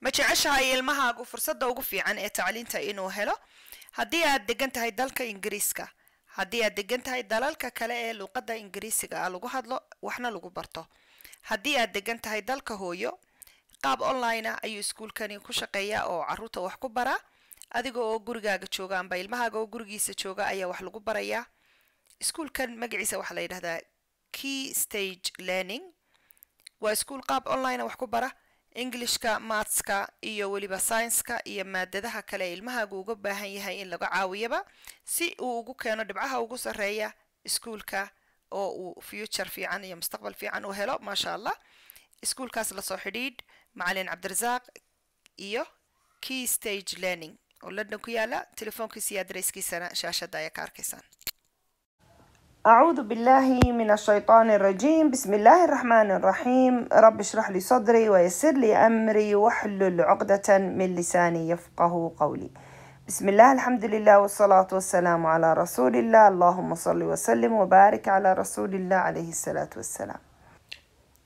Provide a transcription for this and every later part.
ma jeceshahay ilmahaagu fursadda ugu fiican ee tacliinta inuu helo haddii aad degan tahay dalka ingiriiska haddii aad degan tahay dalalka kale ee luuqadda ingiriisiga a lagu hadlo waxna lagu barto haddii aad degan tahay dalka hooyo qaab online ah ayuu iskuulkani ku shaqeeyaa oo caruurta wax ku baraa adiga oo gurigaaga jooga amba ilmahaaga oo gurigiisa jooga ayaa wax lagu barayaa iskuulkan magaciisa waxaa la yidhahdaa key stage learning waa iskuul qaab online ah wax ku bara ingilishka maatska iyo weliba sainska iyo maadadaha kale ee ilmahaagu uga baahan yahay in laga caawiyaba si uu ugu keeno dhibcaha ugu sarreeya iskuulka oo uu future fiican iyo mustaqbal fiican u helo maasha allah iskuulkaas lasoo xidhiidh macalin cabdirasaaq iyo key stage learning oo london ku yaala telefoonkiisa iyo adresskiisana shaashadda ayaa ka arkaysaan أعوذ بالله من الشيطان الرجيم بسم الله الرحمن الرحيم رب اشرح لي صدري ويسر لي أمري واحلل عقدة من لساني يفقه قولي بسم الله الحمد لله والصلاة والسلام على رسول الله اللهم صل وسلم وبارك على رسول الله عليه الصلاة والسلام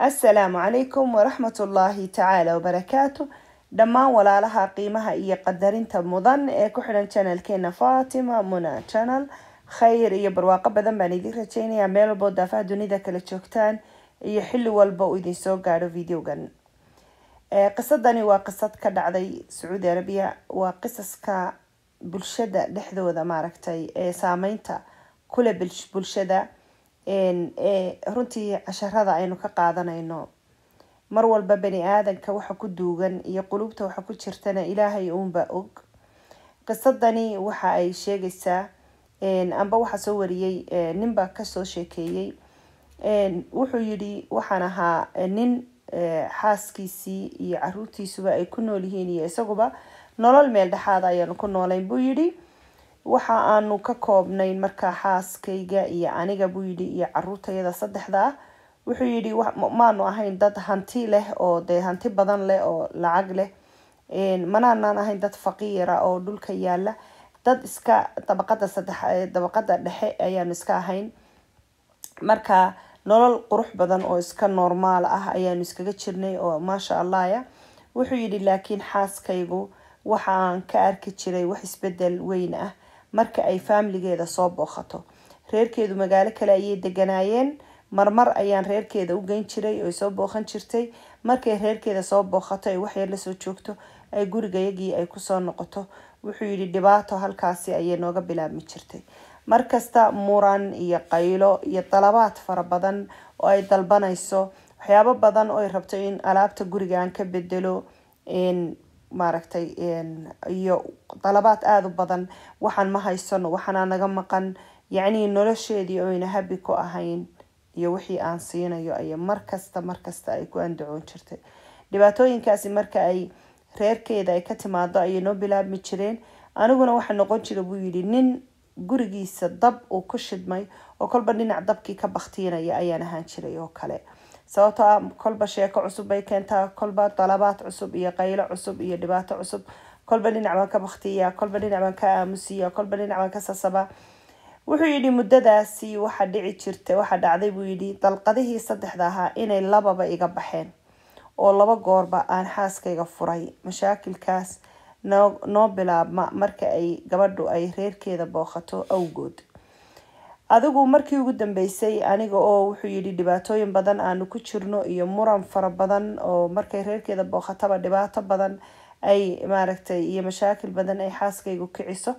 السلام عليكم ورحمة الله تعالى وبركاته ولا لها قيمة هي قدر انت مضن ku xidhan كينا فاطمة منى channel khayr iyo barwaaqo badan baan idiin rajaynayaa meel walba daafaha dunida kala joogtaan iyo xilli walba uu idiin soo gaadho videogan eh, qisadani waa qisad ka dhacday sacuudi arabiya waa qisaska bulshada dhexdooda maaragtay ee saameynta kule bulshada ee runtii casharada aynu ka qaadanayno mar walba bani aadanka waxa ku duugan iyo qulubta waxa ku jirtana ilaahay uunba og qisadani waxa ay sheegaysaa amba waxaa soo wariyey ninbaa kasoo sheekeeyey wuxuu yidhi waxaan ahaa nin xaaskiisii iyo caruurtiisuba ay ku nool yihiin iyo isaguba nolol meel dhexaada ayaanu ku nooleyn buu yidhi waxa aanu ka koobnayn markaa xaaskayga iyo aniga buu yidhi iyo caruurtayada saddexda ah wuxuu yidhi maanu ahayn dad hanti leh oo dee hanti badan leh oo lacag leh manaanaan ahayn dad faqiira ah oo dhulka yaala dad iska dabaqada sadex dabaqada dhexe ayaan iska ahayn marka nolol qurux badan oo iska normaal ah ayaanu iskaga jirnay oo maasha allahya wuxuu yidhi laakiin xaaskaygu waxa ka arki jiray wax isbedel weyn ah marka ay faamiligeeda soo booqato reerkeedu magaalo kale ayay deganaayeen marmar ayaan reerkeeda u geyn jiray oo soo booqan jirtay markay reerkeeda soo booqato ay waxyar lasoo joogto ay gurigayagii ay kusoo noqoto wuxuu yidhi dhibaato halkaasi ayay nooga bilaabmi jirtay markasta muran iyo qaylo iyo dalabaad fara badan oo ay dalbanayso waxyaabo badan oo ay rabto in alaabta guriga aan ka bedelo maaragtay iyo dalabaad aada u badan waxaan ma haysano waxaanaa naga maqan yacnii nolosheedii oyna habi ku ahayn iyo wixii aan siinayo ayay markasta markasta ay ku andacoon jirtay dhibaatooyinkaasi marka ay reerkeeda ay ka timaado ayay noo bilaabmi jireen aniguna waxaa noqon jira buu yidhi nin gurigiisa dab uu ku shidmay oo kolba dhinac dabkii ka baktiinaya ayaan ahaan jiray oo kale sababtoo ah kolba sheeko cusub bay keentaa kolba dalabaad cusub iyo qaylo cusub iyo dhibaato cusub kolba dhinac baan ka baktiyaa kolba dhinac baan ka aamusiya kolba dhinac baan ka sasabaa wuxuu yidhi muddadaasi waxaa dhici jirta waxaa dhacday buu yidhi dalqadihii saddexda ahaa inay lababa iga baxeen oo laba goorba aan xaaskayga furay mashaakilkaas noo bilaabma marka ay gabadhu ay reerkeeda booqato awgood adigu markii ugu dambeysay aniga oo wuxuu yidhi dhibaatooyin badan aanu ku jirno iyo muran fara badan oo markay reerkeeda booqataba dhibaato badan ay maaragtay iyo mashaakil badan ay xaaskaygu kiciso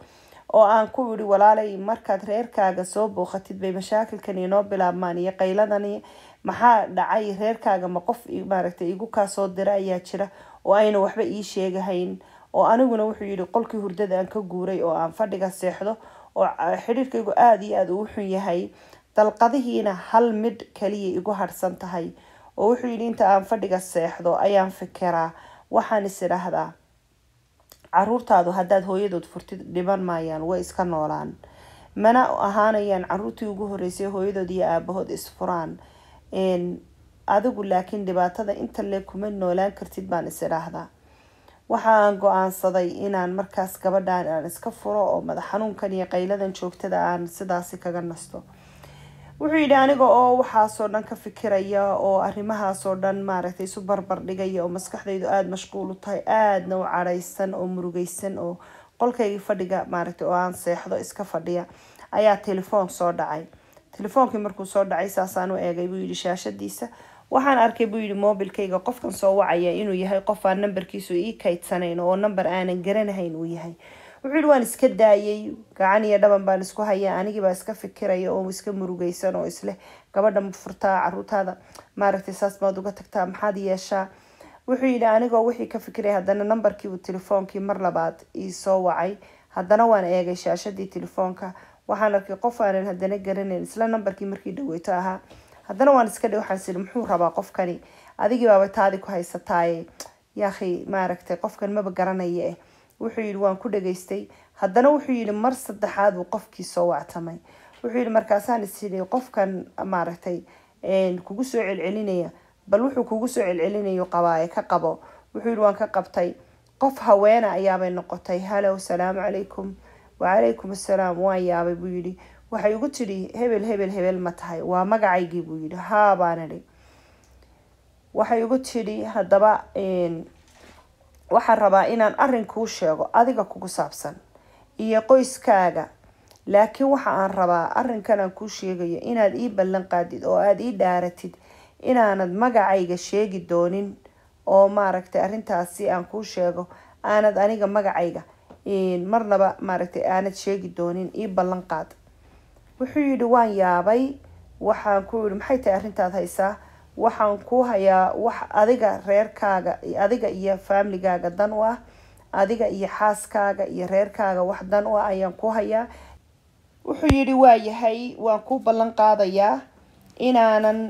oo aan ku idhi walaalay markaad reerkaaga soo booqatid bay mashaakilkan inoo bilaabmaan iyo qayladani maxaa dhacay reerkaaga ma qof maaragtay igu kaasoo dira ayaa jira oo ayna waxba ii sheegahayn oo aniguna wuxuu yidhi qolkii hurdada aan ka guuray oo aan fadhiga seexdo oo xidhiirkaygu aada iyo aada uu xun yahay dalqadihiina hal midh kaliya igu harhsan tahay oo wuxuu yidhi inta aan fadhiga seexdo ayaan fikiraa waxaan is idhaahdaa caruurtaadu haddaad hooyadood furtid dhiban maayaan way iska noolaan mana ahaanayaan caruurtii ugu horreysay hooyadood iyo aabahood isfuraan adigu laakiin dhibaatada inta le kuma noolaan kartid baan is idhaahdaa waxaan go-aansaday inaan markaas gabadhan aan iska furo oo madax xanuunkan iyo qayladan joogtada aan sidaasi kaga nasto wuxuu yidhi aniga oo waxaasoo dhan ka fikiraya oo arrimahaasoo dhan maaragtay isu barbar dhigaya oo maskaxdaydu aada mashquul u tahay aadna u cadhaysan oo murugeysan oo qolkaygii fadhiga maaragtay oo aan seexdo iska fadhiya ayaa telefoon soo dhacay telefoonkii markuu soo dhacay saasaan u eegay buu yidhi shaashadiisa waxaan arkay buu yidhi moobilkayga qofkan soo wacaya inuu yahay qof aan nambarkiisu ii kaydsanayn oo nambar aanan garanahayn uu yahay wuxuu yidhi waan iska daayay gacan iyo dhaban baan isku haya anigii baa iska fikiraya oo iska murugaysan oo isleh gabadha mafurtaa caruurtaada maaragtay saas maad uga tagtaa maxaad yeeshaa wuxuu yidhi anigoo wixii ka fikiraya haddana nambarkiibuu telefoonkii mar labaad ii soo wacay haddana waan eegay shaashadii telefoonka waxaan arkay qof aanan haddana garanayn isla nambarkii markii dhaweyto ahaa haddana waan iska dhe waxaan siri muxuu rabaa qofkani adigii baaba taadi ku haysataaye yaakhi maaragtay qofkan maba garanaya eh wuxuu yidhi waan ku dhageystay haddana wuxuu yidhi mar saddexaad buu qofkii soo wactamay wuxuu yidhi markaasaan isidhi qofkan maaragtay kugu soo celcelinaya bal wuxuu kugu soo celcelinayo qabaaye ka qabo wuxuu yidhi waan ka qabtay qof haweena ayaabay noqotay halow salaamu calaykum wacalaykum asalaam waan yaabay buu yidhi waxay ugu tidhi hebel hebel hebel ma tahay waa magacaygii buu yidhi haa baan idhi waxay ugu tidhi haddaba waxaan rabaa inaan arin kuu sheego adiga kugu saabsan iyo qoyskaaga laakiin waxa aan rabaa arinkanaan kuu sheegayo inaad ii ballanqaadid oo aada ii dhaaratid inaanad magacayga sheegi doonin oo maaragtay arrintaas si aan kuu sheego aanad aniga magacayga marnaba maaragtay aanad sheegi doonin ii ballan qaad wuxuu yidhi waan yaabay waxaan ku yihi maxay tahay arrintaad haysaa waxaan ku hayaa wax adiga reerkaaga adiga iyo faamiligaaga dan u ah adiga iyo xaaskaaga iyo reerkaaga wax dan u ah ayaan ku hayaa wuxuu yidhi waa yahay waan ku ballan qaadayaa inaanan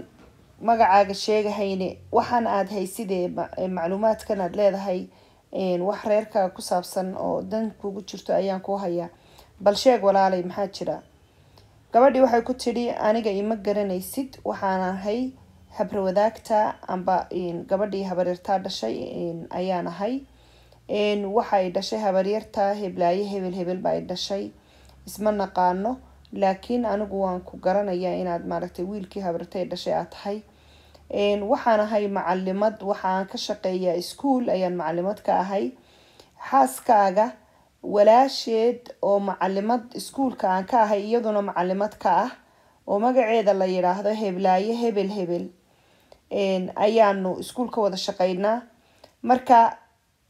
magacaaga sheegahayne waxaan aada haysidee macluumaadkan aada leedahay wax reerkaaga ku saabsan oo dan kugu jirto ayaan ku hayaa bal sheeg walaalay maxaa jira gabadhii waxay ku tidhi aniga ima garanaysid waxaan ahay habrawadaagta amba gabadhii habaryartaa dhashay ayaan ahay waxay dhashay habaryartaa heblaayo hebel hebel baa dhashay isma naqaano laakiin anigu waan ku garanayaa inaad maaragtay wiilkii habartay dhashay aad tahay waxaan ahay macalimad waxaan ka shaqeeyaa iskuul ayaan macalimad ka ahay xaaskaaga walaasheed oo macalimad iskuulka aan ka ahay iyaduna macalimad ka ah oo magaceeda la yidhaahdo heblaayo hebel hebel ayaanu iskuolka wada shaqeynaa marka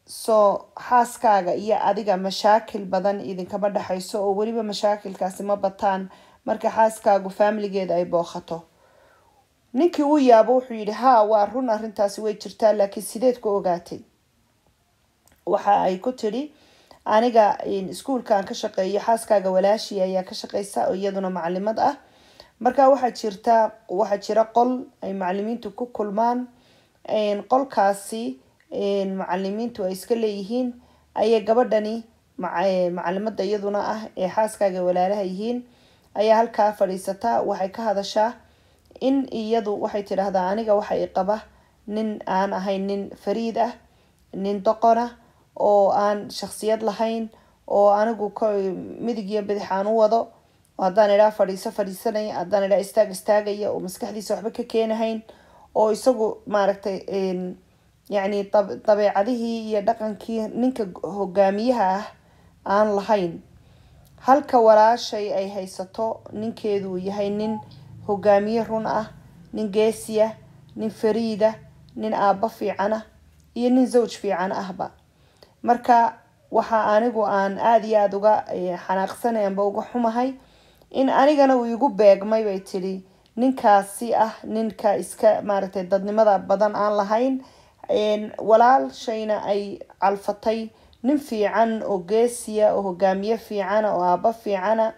soo xaaskaaga iyo adiga mashaakil badan idinkama dhexayso oo weliba mashaakilkaasi ma bataan marka xaaskaagu faamiligeeda ay booqato ninkii uu yaabo wuxuu yidhi haa waa run arrintaasi way jirtaa laakiin sideed ku ogaatay waxa ay ku tidhi aniga iskuulka ka shaqeeyo xaaskaaga walaashii ayaa ka shaqeysa oo iyaduna macalimad ah marka waxaa jirtaa waxaa jira qol ay macalimiintu ku kulmaan qolkaasi macalimiintu ay iska leeyihiin ayay gabadhani macalimada iyaduna ah ee xaaskaaga walaalaha yihiin ayaa halkaa fadhiisataa waxay ka hadashaa in iyadu waxay tidhaahdaa aniga i qaba nin aan ahayn nin fariid ah nin doqona oo aan shaksiyad lahayn oo anigu midig iyo bidix aan u wado haddaan idhaa fadhiiso fadhiisanaya haddaan idhaa istaag istaagaya oo maskaxdiisa waxba ka keenahayn oo isagu maaragtay yacni dabeecadihii iyo dhaqankii ninka hogaamiyaha ah aan lahayn halka walaashay ay haysato ninkeedu yahay nin hogaamiye run ah nin geesiya nin fariida nin aabbo fiican ah iyo nin zawj fiican ahba marka waxa anigu aan aada iyo aada uga eh, xanaaqsanayanba uga xumahay in anigana uu igu beegmay bay tidhi ninkaasi ah ninka iska maaragtay dadnimada badan aan lahayn walaalshayna ay calfatay nin fiican oo geesiya oo hogaamiye fiicana oo aabbo fiicana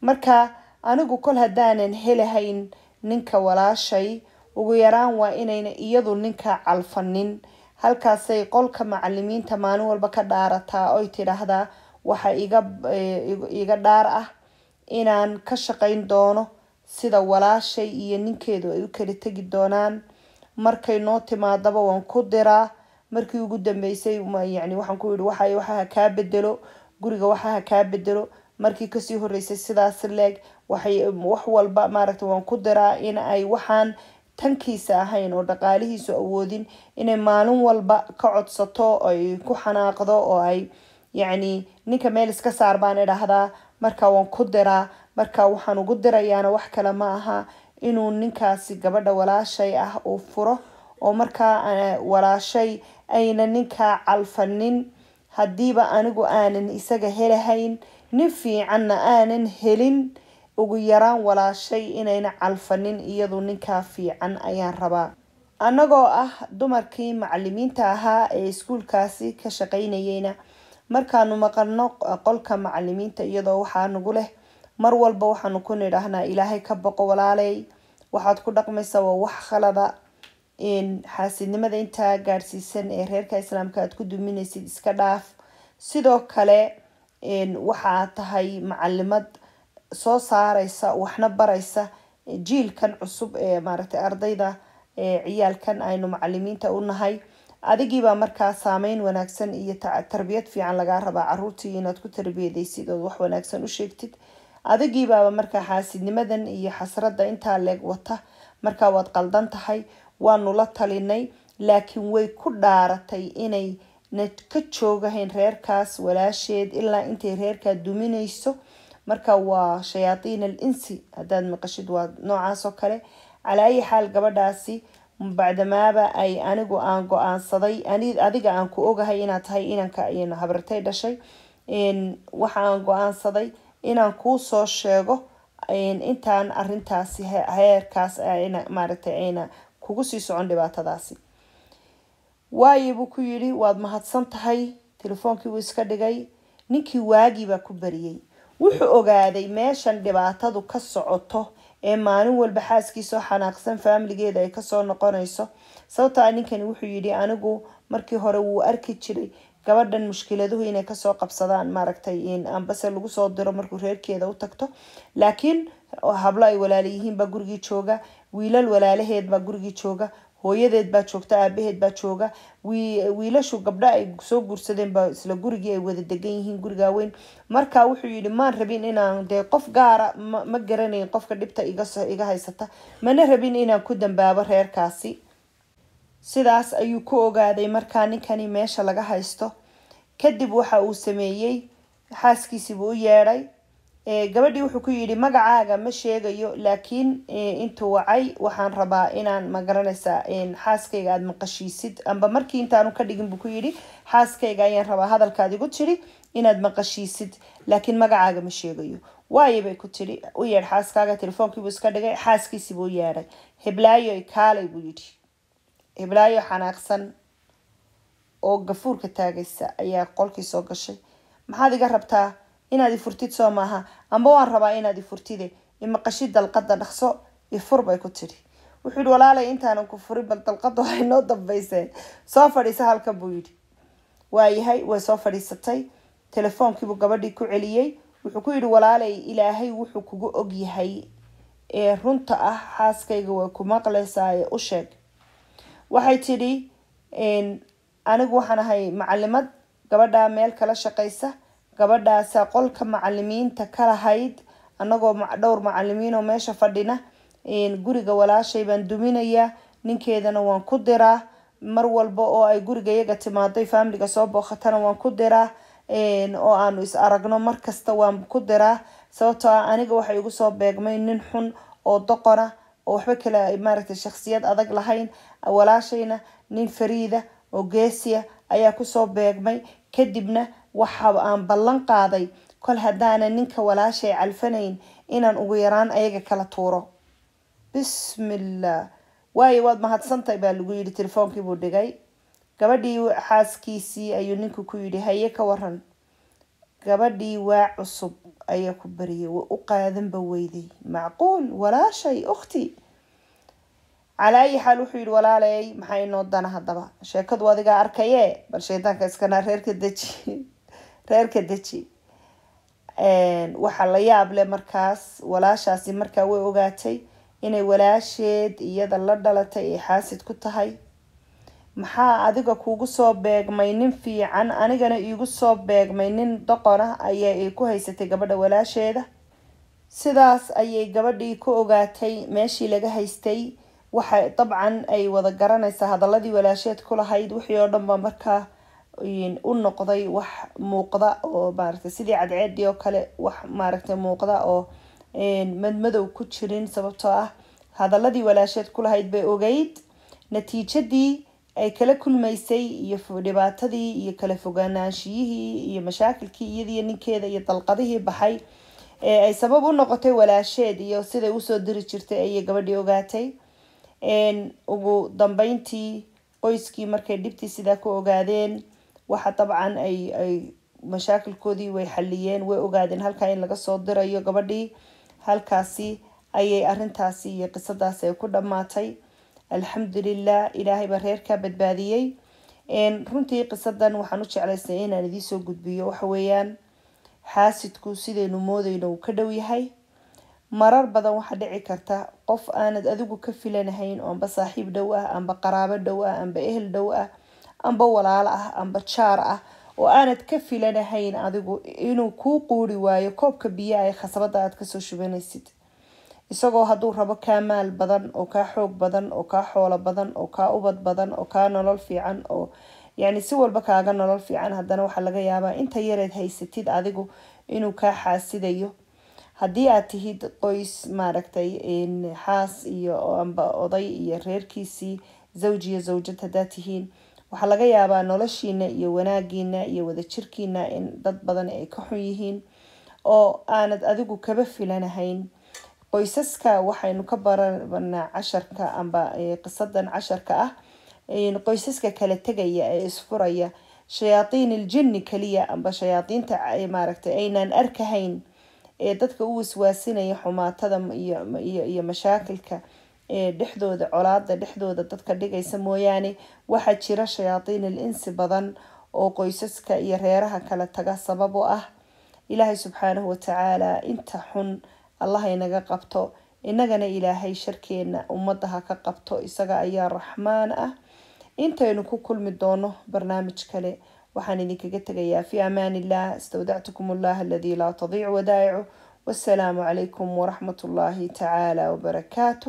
marka anigu kol haddaanan helahayn ninka walaashay ugu yaraan waa inayna iyadu ninka calfanin halkaasay qolka macalimiinta maalin walba ka dhaarataa oy tidhaahdaa waxa eh, iga dhaar ah inaan ka shaqayn doono sida walaashay iyo ninkeedu ay u kala tegi doonaan markay noo timaadaba waan ku diraa markii ugu dambeysay yani waxaan ku yihi waxa waxa kaa bedelo guriga waxa kaa bedelo markii kasii horeysay sidaas leeg wax walba maaragta waan ku daraa in ay waxaan tankiisa ahayn oo dhaqaalihiisu awoodin inay maalin walba ka codsato ay ku xanaaqdo oo ay yacni ninka meel iska saar baan idhaahdaa marka waan ku diraa marka waxaan ugu dirayaana wax kale ma aha inuu ninkaasi gabadha walaashay ah uu furo oo markaa eh, walaashay ayna ninkaa calfanin haddiiba anigu aanan isaga helahayn nin fiicanna aanan helin ugu yaraan walaashay inayna calfanin iyadu ninkaa fiican ayaan rabaa annagoo ah dumarkii macalimiinta ahaa ee iskuulkaasi ka shaqaynayeyna markaanu maqalno qolka macalimiinta iyadoo waxaa nagu leh mar walba waxaanu ku nidhaahnaa ilaahay ka boqo walaaley waxaad ku dhaqmaysa waa wax khalada xaasidnimada intaa gaadhsiisan ee reerka islaamka aad ku duminaysid iska dhaaf sidoo kale waxaa tahay macalimad soo saaraysa waxna baraysa eh, jiilkan cusub ee maaragtay ardayda eh, ciyaalkan aynu macalimiinta u nahay adigiibaa markaa saameyn wanaagsan iyo tarbiyad fiican lagaa rabaa caruurtii inaad ku tarbiyadaysid ood wax wanaagsan u sheegtid adigiibaaba markaa xaasidnimadan iyo xasradda intaa leeg wata markaa waad qaldan tahay waanu la talinay laakiin way ku dhaaratay inay na ka joogahayn reerkaas walaasheed ilaa intay reerkaa duminayso marka waa shayaadiin al insi haddaad maqashid waa noocaas kale cala ayi xaal gabadhaasi bacdamaaba ay anigu aan go-aansaday adiga aan ku ogahay inaad tahay inanka habartay dhashay waxa go-aansaday inaan kuu soo sheego intaan arintaasi heerkaas maaragtay ayna kugu sii socon dhibaatadaasi waayo buu ku yidhi waad mahadsan tahay telefoonkii wuu iska dhigay ninkii waagii baa ku bariyey wuxuu ogaaday meeshan dhibaatadu ka socoto ee maalin walba xaaskiisoo xanaaqsan faamiligeeda ay kasoo noqonayso sababto ninkani wuxuu yidhi anigu markii hore wuu arki jiray gabadhan mushkiladuhu inay kasoo qabsadaan maaragtay ambase lagu soo diro markuu reerkeeda u tagto laakiin hablo ay walaalo walaalayihiinbaa gurigii jooga wiilal walaalaheed baa gurigii jooga hooyadeed baa joogta aabaheed baa jooga wiilashu gabdha ay soo guursadeen baa isla gurigii ay wada degan yihiin gurigaaweyn marka wuxuu yidhi maan rabin inaan dee qof gaara ma garanayn qofka dhibta iga haysata mana rabin inaan ku dambaabo reerkaasi sidaas ayuu ku ogaaday markaa ninkani meesha laga haysto kadib waxa uu sameeyey xaaskiisiibuu u yeedhay Eh, gabadhii wuxuu ku yidhi magacaaga ma sheegayo laakiin eh, intuu wacay waxaan rabaa inaan magaranaysa eh, xaaskayga aada maqashiisid amba markii intaanu ka dhigin buu ku yidhi xaaskayga ayaan rabaa hadalkaad igu tiri inaad maqashiisid laakiin magacaaga ma sheegayo waayo bay ku tiri u yeedh xaaskaaga telefoonkiibuu iska dhigay xaaskiisiibuu u yeedhay hiblaayoy kaalay buu yidhi hiblaayo xanaaqsan oo gafuurka taagaysa ayaa qolkii soo gashay maxaad iga rabtaa inaad furtid soo maaha amba waan rabaa inaad ifurtide imaqashid dalqada dhaqso ifur bay ku tidhi wuxuu yihi walaalay intaanan ku furin bal dalqada waxay noo dambaysee soo fadhiisa halkan buu yidhi waayahay way soo fadhiisatay telefoonkiibuu gabadhii ku celiyey wuxuu ku yidhi walaalay ilaahay wuxuu kugu ogyahay ee runta ah xaaskayga way ku maqlaysaaye u sheeg waxay tidhi anigu waxaan ahay macalimad gabadhaa meel kala shaqaysa gabadhaas qolka macalimiinta ka lahayd anagoo dhowr macalimiin oo meesha fadhina guriga walaashay baan duminayaa ninkeedana waan ku diraa mar walba oo ay guriga iyaga timaaday faamiliga soo booqatana waan ku diraa oo aanu is aragno markasta waan ku diraa sababtoo ah aniga waxay igu soo beegmay nin xun oo doqona oo waxba kale maaragtay shakhsiyad adag lahayn walaashayna nin fariida oo geesiya ayaa kusoo beegmay kadibna waxa aan ballan qaaday kol haddaanan ninka walaashay calfanayn inaan ugu yaraan ayaga kala tuuro bismillah waayo waad mahadsantahay baa lagu yidhi telefoonkiibuu dhigay gabadhii xaaskiisii ayuu ninku ku yidhi haye ka waran gabadhii waa cusub ayaa ku bariyay waa u qaadanba weyday macquul walaashay ukhti calaa ayi xaal wuxuu yidhi walaaleey maxaa inoo dana haddaba sheekadu adigaa arkaye bal shaydaanka iskana reerka deji reerka deji waxaa la yaab leh markaas walaashaasi markaa way ogaatay inay walaasheed iyada la dhalatay ay xaasid ku tahay maxaa adiga kuugu soo beegmay nin fiican anigana iigu soo beegmay nin doqon ah ayaa ay ku haysatay gabadha walaasheeda sidaas ayay gabadhii ku ogaatay meeshii laga haystay waxa dabcan ay wada garanaysaa hadaladii walaasheed ku lahayd wixii oo dhanba markaa u noqday wax muuqda oo maaragtay sidii cadceedii oo kale wax maaragtay muuqda oo madmadow ku jirin sababtoo ah hadaladii walaasheed kulahayd bay ogeyd natiijadii ay kala kulmaysay iyo dhibaatadii iyo kala fogaanaanshiyihii iyo mashaakilkii iyadiiyo ninkeeda iyo dalqadihii baxay ee ay sabab u noqotay walaasheed iyo siday usoo diri jirtay ayay gabadhii ogaatay ugu dambeyntii qoyskii markay dhibtii sidaa ku ogaadeen waxa dabcan ay ay mashaakilkoodii way xaliyeen way ogaadeen halkaa in laga soo dirayo gabadhii halkaasi ayay arintaasi iyo qisadaasi ay ku dhammaatay alxamdulilah ilaahay baa reerkaa badbaadiyey runtii qisadan waxaan u jeclaysnay inaan idiinsoo gudbiyo waxa weeyaan xaasidku sidaynu moodayno uu ka dhow yahay marar badan waxaa dhici karta qof aanad adigu ka filanahayn oanba saaxiib dhow ah anba qaraabo dhow ah anba ehel dhow ah amba walaal ah amba jaar ah oo aanad ka filanahayn adigu inuu kuu quuri waayo koobka biyaha ee khasabada aad kasoo shubanaysid isagoo hadduu rabo kaa maal badan oo kaa xoog badan oo kaa xoolo badan oo kaa ubad badan oo kaa nolol fiican oo yacni si walba kaaga nolol fiican haddana waxaa laga yaabaa inta yareed haysatid adigu inuu kaa xaasidayo haddii aad tihid qoys maaragtay xaas iyo amba oday iyo reerkiisii zawjiyo zawjad haddaad tihiin waxaa laga yaabaa noloshiina iyo wanaagiina iyo wadajirkiina in dad badan ay ka xun yihiin oo aanad adigu kaba filanahayn qoysaska waxaynu ka baranaa casharka amba qisadan casharka ah qoysaska kala tegaya ee isfuraya shayaadiin iljinni kaliya amba shayaadiinta maaragtay aynaan arkahayn ee dadka u waswaasinaya xumaatada iyo mashaakilka dhexdooda colaada dhexdooda dadka dhigaysa mooyaane waxaa jira shayaadiin al insi badan oo qoysaska iyo reeraha kala taga sabab u ah ilaahay subxaanahu watacaala inta xun allah inaga qabto inagana ilaahay sharkeena ummadda ha ka qabto isaga ayaa raxmaan ah intaynu ku kulmi doono barnaamij kale waxaan idinkaga tegayaa fii amaaniillah istawdactukum allah aladii laa tadiic wadaa'icu wasalaamu calaykum waraxmat ullaahi tacaala wabarakaatu